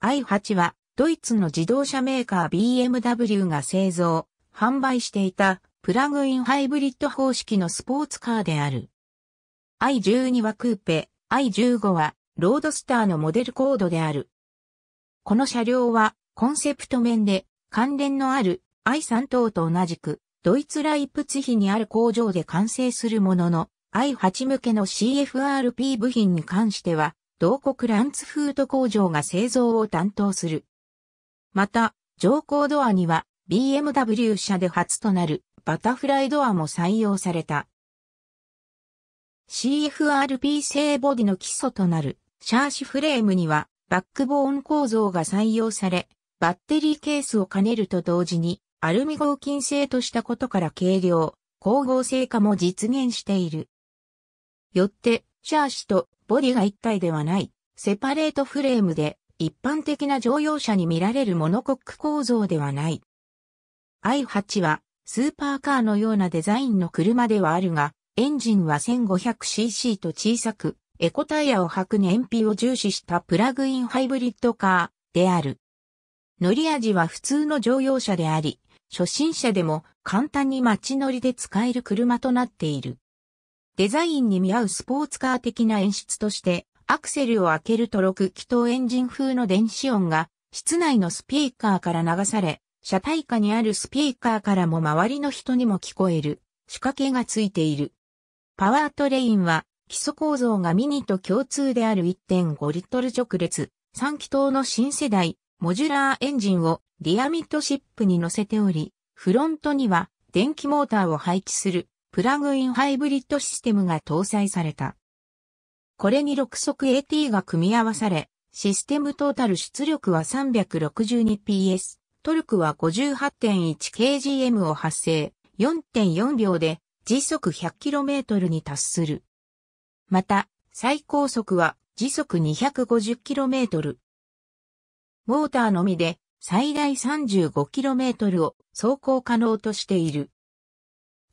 i8 はドイツの自動車メーカー BMW が製造、販売していたプラグインハイブリッド方式のスポーツカーである。i12 はクーペ、i15 はロードスターのモデルコードである。この車両はコンセプト面で関連のある i3 等と同じくドイツライプツヒにある工場で完成するものの i8 向けの CFRP 部品に関しては同国ランツフード工場が製造を担当する。また、乗降ドアには BMW 社で初となるバタフライドアも採用された。CFRP 製ボディの基礎となるシャーシフレームにはバックボーン構造が採用され、バッテリーケースを兼ねると同時にアルミ合金製としたことから軽量、光合成化も実現している。よって、シャーシとボディが一体ではない、セパレートフレームで、一般的な乗用車に見られるモノコック構造ではない。i8 は、スーパーカーのようなデザインの車ではあるが、エンジンは 1500cc と小さく、エコタイヤを履く燃費を重視したプラグインハイブリッドカーである。乗り味は普通の乗用車であり、初心者でも簡単に街乗りで使える車となっている。デザインに見合うスポーツカー的な演出として、アクセルを開けると6気筒エンジン風の電子音が、室内のスピーカーから流され、車体下にあるスピーカーからも周りの人にも聞こえる仕掛けがついている。パワートレインは基礎構造がミニと共通である1.5リットル直列3気筒の新世代モジュラーエンジンをリアミッドシップに乗せており、フロントには電気モーターを配置するプラグインハイブリッドシステムが搭載された。これに6速 AT が組み合わされ、システムトータル出力は 362PS、トルクは 58.1kgm を発生、4.4秒で時速 100km に達する。また、最高速は時速 250km。モーターのみで最大 35km を走行可能としている。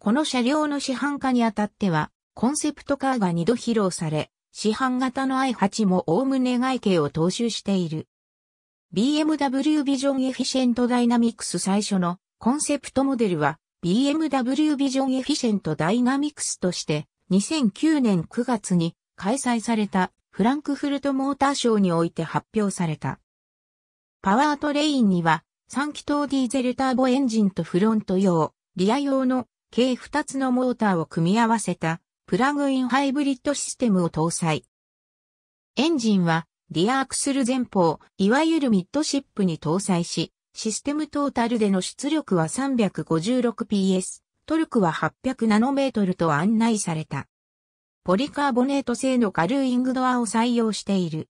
この車両の市販化にあたっては、コンセプトカーが2度披露され、市販型の i8 もおおむね外形を踏襲している。BMW ビジョンエフィシェントダイナミクス最初のコンセプトモデルは BMW ビジョンエフィシェントダイナミクスとして2009年9月に開催されたフランクフルトモーターショーにおいて発表された。パワートレインには3気筒ディーゼルターボエンジンとフロント用、リア用の計2つのモーターを組み合わせたプラグインハイブリッドシステムを搭載。エンジンはディアアクスル前方、いわゆるミッドシップに搭載し、システムトータルでの出力は 356PS、トルクは8 0 0トルと案内された。ポリカーボネート製のカルーイングドアを採用している。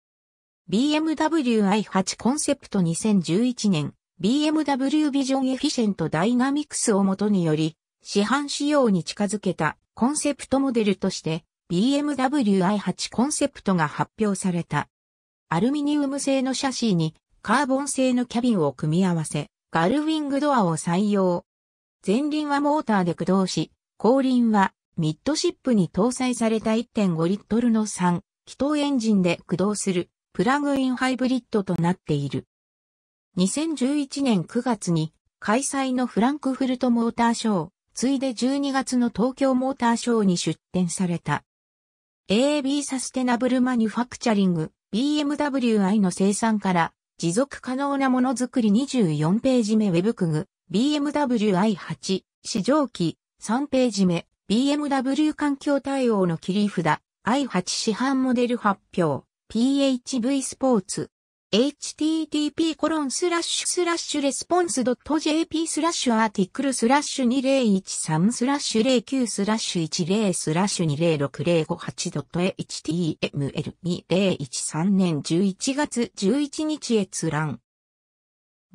BMW i8 コンセプト2011年、BMW ビジョンエフィシェントダイナミクスをもとにより、市販仕様に近づけたコンセプトモデルとして BMW i8 コンセプトが発表された。アルミニウム製のシャシーにカーボン製のキャビンを組み合わせ、ガルウィングドアを採用。前輪はモーターで駆動し、後輪はミッドシップに搭載された1.5リットルの3、気筒エンジンで駆動するプラグインハイブリッドとなっている。2011年9月に開催のフランクフルトモーターショー次いで12月の東京モーターショーに出展された。AAB サステナブルマニュファクチャリング BMWi の生産から持続可能なものづくり24ページ目 Web クグ BMWi8 市場記3ページ目 BMW 環境対応の切り札 i8 市販モデル発表 PHV スポーツ http コロンスラッシュスラッシュレスポンス .jp スラッシュアーティクルスラッシュ2013スラッシュ09スラッシュ10スラッシュ 206058.html2013 年11月11日閲覧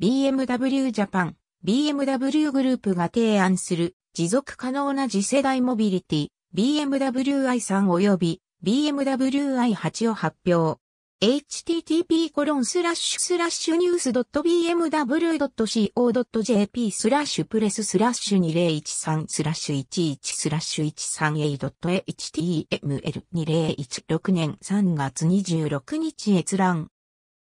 BMW ジャパン BMW グループが提案する持続可能な次世代モビリティ BMW i3 及び BMW i8 を発表 http コロンスラッシュスラッシュニュース .bmw.co.jp スラッシュプレススラッシュ2013スラッシュ11スラッシュ1 3 a h t m l 2 0 1 6年3月26日閲覧。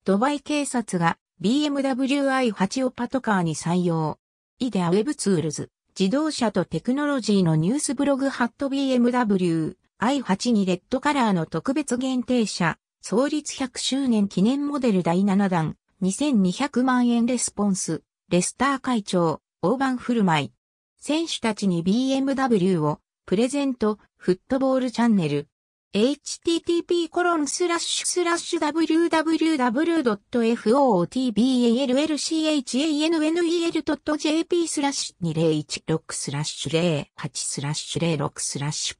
ドバイ警察が BMW i8 をパトカーに採用。イデアウェブツールズ自動車とテクノロジーのニュースブログハット BMW i8 にレッドカラーの特別限定車。創立100周年記念モデル第7弾、2200万円レスポンス、レスター会長、大盤振る舞い。選手たちに BMW を、プレゼント、フットボールチャンネル。http://www.footballchanel.jp スラッシュ2016スラッシュ08スラッシュ06スラッシュ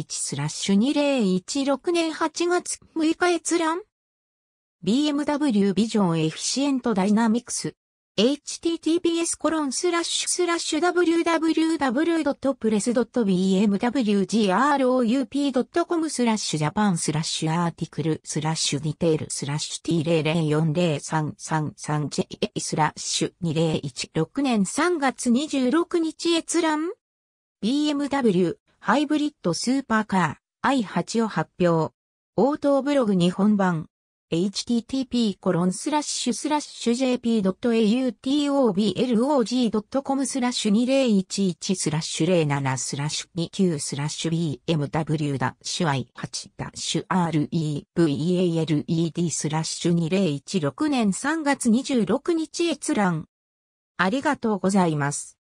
POST16801 スラッシュ2016年8月6日閲覧 BMW ビジョンエフィシエントダイナミクス https www.press.bmwgroup.com スラッシュジャパンスラッシュアーティクルスラッシュデテールスラッシュ T0040333J スラッシュ2016年3月26日閲覧 BMW ハイブリッドスーパーカー i8 を発表応答ブログ日本版 http://jp.autoblog.com スラッシュ2011スラッシュ07スラッシュ29スラッシュ bmw ダッシュ i8 ダッシュ revaled スラッシュ2016年3月26日閲覧。ありがとうございます。